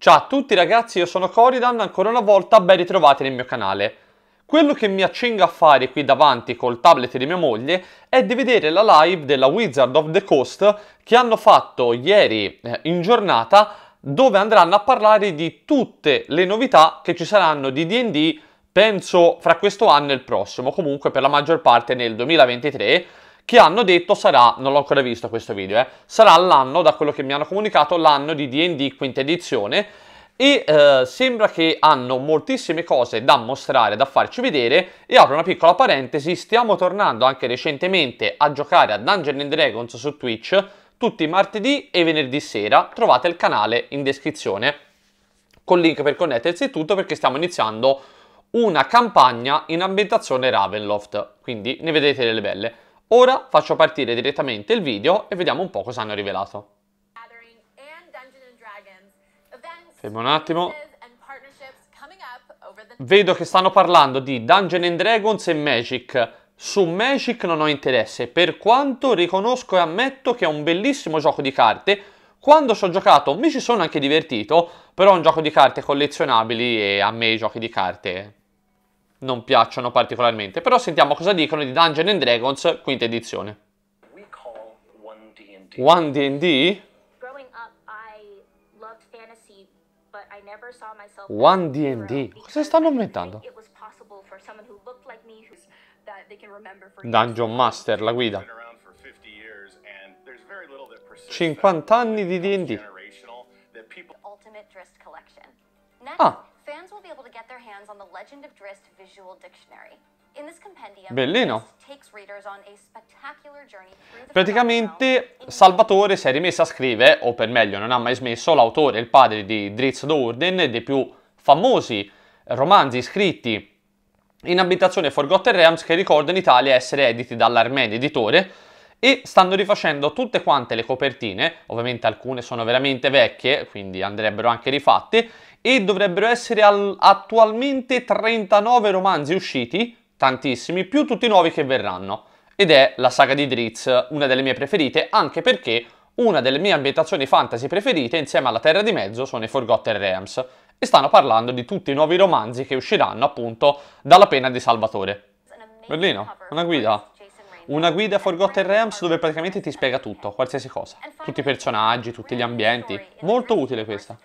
Ciao a tutti ragazzi, io sono Coridan, ancora una volta ben ritrovati nel mio canale. Quello che mi accingo a fare qui davanti col tablet di mia moglie è di vedere la live della Wizard of the Coast che hanno fatto ieri eh, in giornata dove andranno a parlare di tutte le novità che ci saranno di D&D penso fra questo anno e il prossimo, comunque per la maggior parte nel 2023 che hanno detto sarà, non l'ho ancora visto questo video, eh, sarà l'anno, da quello che mi hanno comunicato, l'anno di D&D quinta edizione e eh, sembra che hanno moltissime cose da mostrare, da farci vedere e apro una piccola parentesi, stiamo tornando anche recentemente a giocare a Dungeons Dragons su Twitch tutti i martedì e venerdì sera, trovate il canale in descrizione con link per connettersi e tutto perché stiamo iniziando una campagna in ambientazione Ravenloft, quindi ne vedete delle belle. Ora faccio partire direttamente il video e vediamo un po' cosa hanno rivelato. Fermo un attimo. Vedo che stanno parlando di Dungeon and Dragons e Magic. Su Magic non ho interesse, per quanto riconosco e ammetto che è un bellissimo gioco di carte. Quando ci ho giocato mi ci sono anche divertito, però è un gioco di carte collezionabili e a me i giochi di carte non piacciono particolarmente, però sentiamo cosa dicono di Dungeons and Dragons, quinta edizione. One D&D? One D&D? Cosa stanno inventando? Dungeon Master, la guida. 50 anni di D&D. Ah. Next, ah. fans will be able to get their hands on the Legend of Drizzt visual dictionary. Bellino. Praticamente Salvatore si è rimesso a scrivere, o per meglio non ha mai smesso, l'autore, il padre di Drizzt Do'Urden, dei più famosi romanzi scritti in abitazione Forgotten Realms che ricorda in Italia essere editi dall'Armenia Editore, e stanno rifacendo tutte quante le copertine, ovviamente alcune sono veramente vecchie, quindi andrebbero anche rifatte, e dovrebbero essere al, attualmente 39 romanzi usciti, tantissimi, più tutti i nuovi che verranno. Ed è la saga di Dritz, una delle mie preferite, anche perché una delle mie ambientazioni fantasy preferite insieme alla Terra di Mezzo sono i Forgotten Realms, e stanno parlando di tutti i nuovi romanzi che usciranno appunto dalla pena di Salvatore. Berlino, una guida una guida Forgotten Realms dove praticamente ti spiega tutto, qualsiasi cosa. Tutti i personaggi, tutti gli ambienti. Molto utile questa.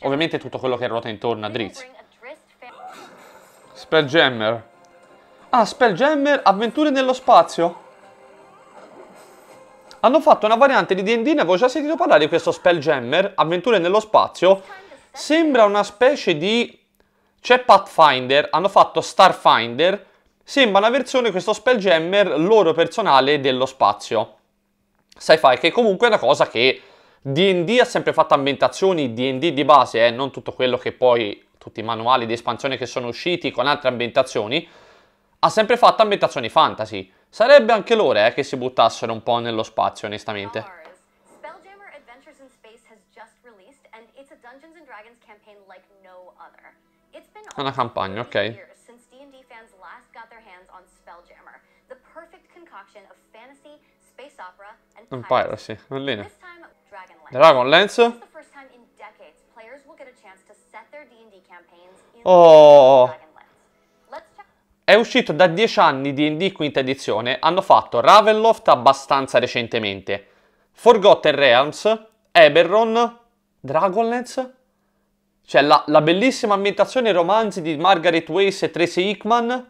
Ovviamente tutto quello che ruota intorno a Drizzt. Spelljammer. Ah, Spelljammer, avventure nello spazio. Hanno fatto una variante di D&D, ne avevo già sentito parlare di questo Spelljammer, avventure nello spazio. Sembra una specie di... C'è Pathfinder, hanno fatto Starfinder Sembra una versione, questo Spelljammer, loro personale dello spazio. Sci-fi, che comunque è una cosa che D&D ha sempre fatto ambientazioni D&D di base, eh, non tutto quello che poi tutti i manuali di espansione che sono usciti con altre ambientazioni, ha sempre fatto ambientazioni fantasy. Sarebbe anche loro eh, che si buttassero un po' nello spazio, onestamente. una campagna, ok. Spelljammer, the perfect concoction of fantasy, space opera, and piracy. Un piracy, bellina. Dragonlance. the first time in decades players will get a chance to set their D&D campaigns oh. È uscito da 10 anni D&D quinta edizione, hanno fatto Ravenloft abbastanza recentemente, Forgotten Realms, Eberron, Dragonlance... Cioè, la, la, bellissima ambientazione romanzi di Margaret Weiss e Tracy Hickman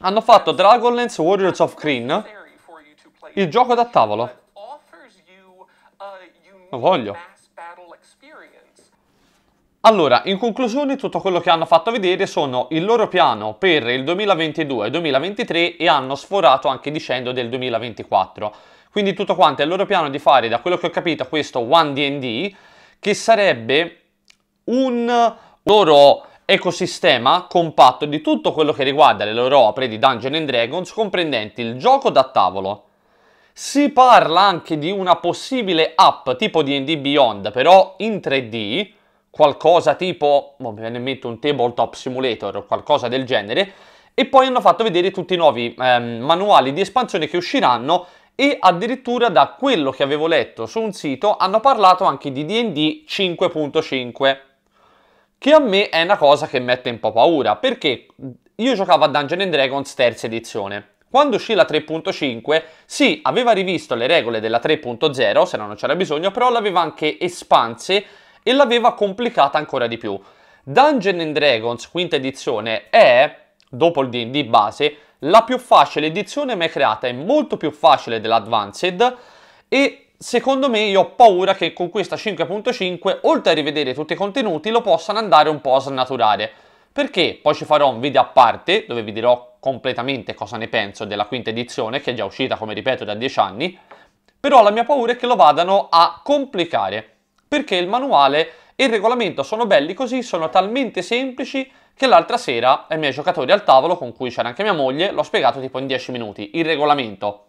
Hanno fatto Dragonlance Warriors of Green, il gioco da tavolo. Lo voglio. Allora, in conclusione tutto quello che hanno fatto vedere sono il loro piano per il 2022 e 2023 e hanno sforato anche dicendo del 2024. Quindi tutto quanto è il loro piano di fare, da quello che ho capito, questo One D&D, che sarebbe un loro ecosistema compatto di tutto quello che riguarda le loro opere di Dungeons Dragons, comprendenti il gioco da tavolo. Si parla anche di una possibile app tipo DD Beyond, però in 3D, qualcosa tipo, boh, me ne metto un tabletop simulator o qualcosa del genere, e poi hanno fatto vedere tutti i nuovi eh, manuali di espansione che usciranno e addirittura da quello che avevo letto su un sito hanno parlato anche di DD 5.5 che a me è una cosa che mette un po' paura, perché io giocavo a Dungeons Dragons terza edizione. Quando uscì la 3.5, sì, aveva rivisto le regole della 3.0, se no non c'era bisogno, però l'aveva anche espanse e l'aveva complicata ancora di più. Dungeons Dragons, quinta edizione, è, dopo il D&D base, la più facile edizione mai creata, è molto più facile dell'Advanced e secondo me io ho paura che con questa 5.5, oltre a rivedere tutti i contenuti, lo possano andare un po' a snaturare. Perché poi ci farò un video a parte dove vi dirò completamente cosa ne penso della quinta edizione, che è già uscita, come ripeto, da 10 anni. Però la mia paura è che lo vadano a complicare, perché il manuale e il regolamento sono belli così, sono talmente semplici che l'altra sera ai miei giocatori al tavolo, con cui c'era anche mia moglie, l'ho spiegato tipo in 10 minuti, il regolamento.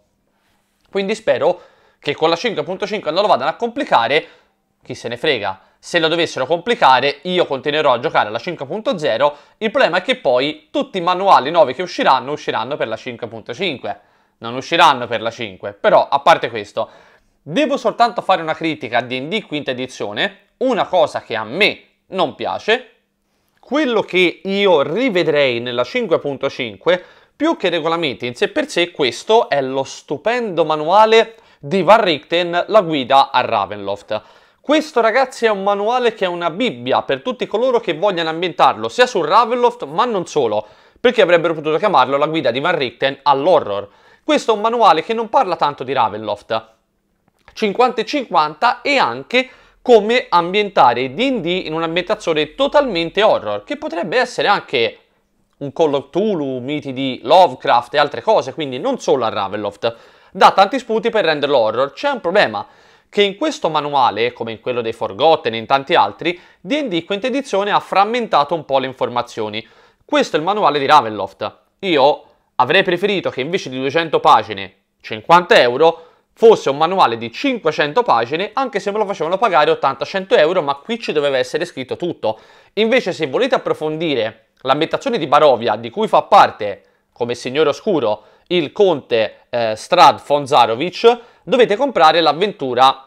Quindi spero che con la 5.5 non lo vadano a complicare, chi se ne frega. Se lo dovessero complicare, io continuerò a giocare alla 5.0. Il problema è che poi tutti i manuali nuovi che usciranno, usciranno per la 5.5. Non usciranno per la 5. Però, a parte questo, devo soltanto fare una critica a D&D quinta edizione. Una cosa che a me non piace. Quello che io rivedrei nella 5.5, più che regolamenti in sé per sé, questo è lo stupendo manuale di Van Richten, La guida a Ravenloft. Questo ragazzi è un manuale che è una bibbia per tutti coloro che vogliano ambientarlo sia su Ravenloft ma non solo, perché avrebbero potuto chiamarlo La guida di Van Richten all'horror. Questo è un manuale che non parla tanto di Ravenloft, 50 e 50 e anche come ambientare D&D in un'ambientazione totalmente horror, che potrebbe essere anche un Call of Tulu, miti di Lovecraft e altre cose, quindi non solo a Ravenloft dà tanti spunti per renderlo horror. C'è un problema, che in questo manuale, come in quello dei Forgotten e in tanti altri, D&D quinta edizione ha frammentato un po' le informazioni. Questo è il manuale di Ravenloft. Io avrei preferito che invece di 200 pagine, 50 euro, fosse un manuale di 500 pagine, anche se me lo facevano pagare 80-100 euro, ma qui ci doveva essere scritto tutto. Invece se volete approfondire l'ambientazione di Barovia, di cui fa parte, come signore oscuro, il conte eh, Strad Fonzarovic, dovete comprare l'avventura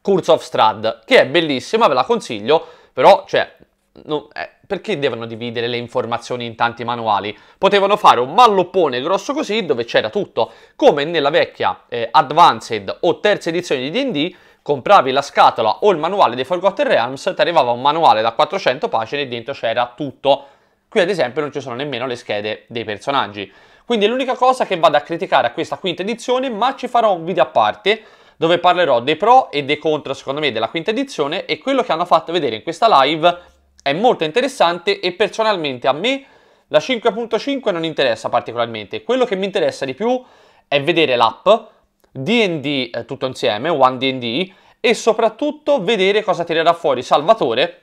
Curse of Strad, che è bellissima, ve la consiglio, però, cioè, non, eh, perché devono dividere le informazioni in tanti manuali? Potevano fare un malloppone grosso così dove c'era tutto, come nella vecchia eh, Advanced o terza edizione di D&D, compravi la scatola o il manuale dei Forgotten Realms, ti arrivava un manuale da 400 pagine e dentro c'era tutto. Qui ad esempio non ci sono nemmeno le schede dei personaggi. Quindi è l'unica cosa che vado a criticare a questa quinta edizione, ma ci farò un video a parte dove parlerò dei pro e dei contro, secondo me, della quinta edizione e quello che hanno fatto vedere in questa live è molto interessante e personalmente a me la 5.5 non interessa particolarmente. Quello che mi interessa di più è vedere l'app, D&D eh, tutto insieme, One D&D, e soprattutto vedere cosa tirerà fuori Salvatore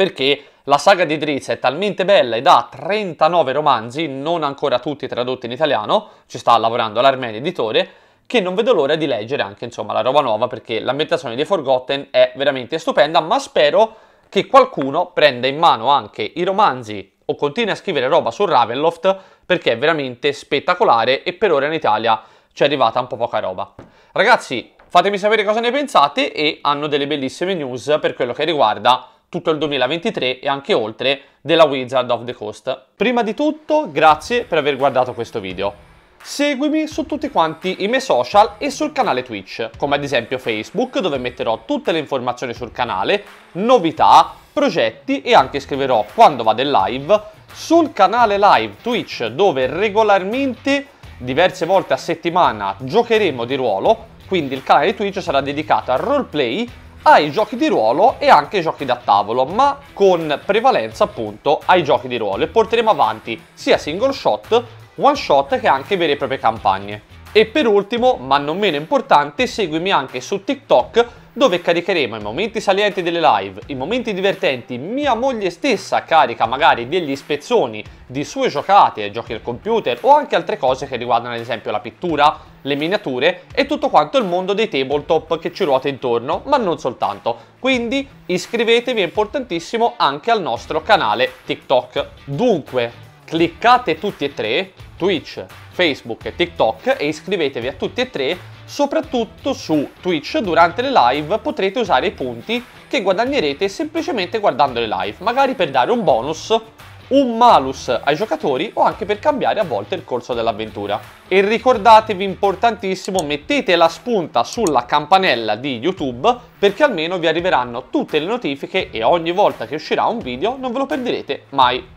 perché la saga di Drizia è talmente bella ed ha 39 romanzi, non ancora tutti tradotti in italiano, ci sta lavorando l'Armenia Editore, che non vedo l'ora di leggere anche insomma la roba nuova perché l'ambientazione di Forgotten è veramente stupenda, ma spero che qualcuno prenda in mano anche i romanzi o continui a scrivere roba su Ravenloft perché è veramente spettacolare e per ora in Italia ci è arrivata un po' poca roba. Ragazzi, fatemi sapere cosa ne pensate e hanno delle bellissime news per quello che riguarda tutto il 2023 e anche oltre della Wizard of the Coast. Prima di tutto, grazie per aver guardato questo video. Seguimi su tutti quanti i miei social e sul canale Twitch, come ad esempio Facebook dove metterò tutte le informazioni sul canale, novità, progetti e anche scriverò quando vado in live sul canale live Twitch dove regolarmente diverse volte a settimana giocheremo di ruolo, quindi il canale Twitch sarà dedicato al roleplay ai giochi di ruolo e anche ai giochi da tavolo, ma con prevalenza appunto ai giochi di ruolo e porteremo avanti sia single shot, one shot che anche vere e proprie campagne. E per ultimo, ma non meno importante, seguimi anche su TikTok dove caricheremo i momenti salienti delle live, i momenti divertenti, mia moglie stessa carica magari degli spezzoni di sue giocate, giochi al computer o anche altre cose che riguardano ad esempio la pittura, le miniature e tutto quanto il mondo dei tabletop che ci ruota intorno, ma non soltanto. Quindi iscrivetevi, è importantissimo, anche al nostro canale TikTok. Dunque, cliccate tutti e tre, Twitch, Facebook e TikTok e iscrivetevi a tutti e tre, soprattutto su Twitch durante le live potrete usare i punti che guadagnerete semplicemente guardando le live, magari per dare un bonus un malus ai giocatori o anche per cambiare a volte il corso dell'avventura. E ricordatevi importantissimo, mettete la spunta sulla campanella di YouTube perché almeno vi arriveranno tutte le notifiche e ogni volta che uscirà un video non ve lo perderete mai.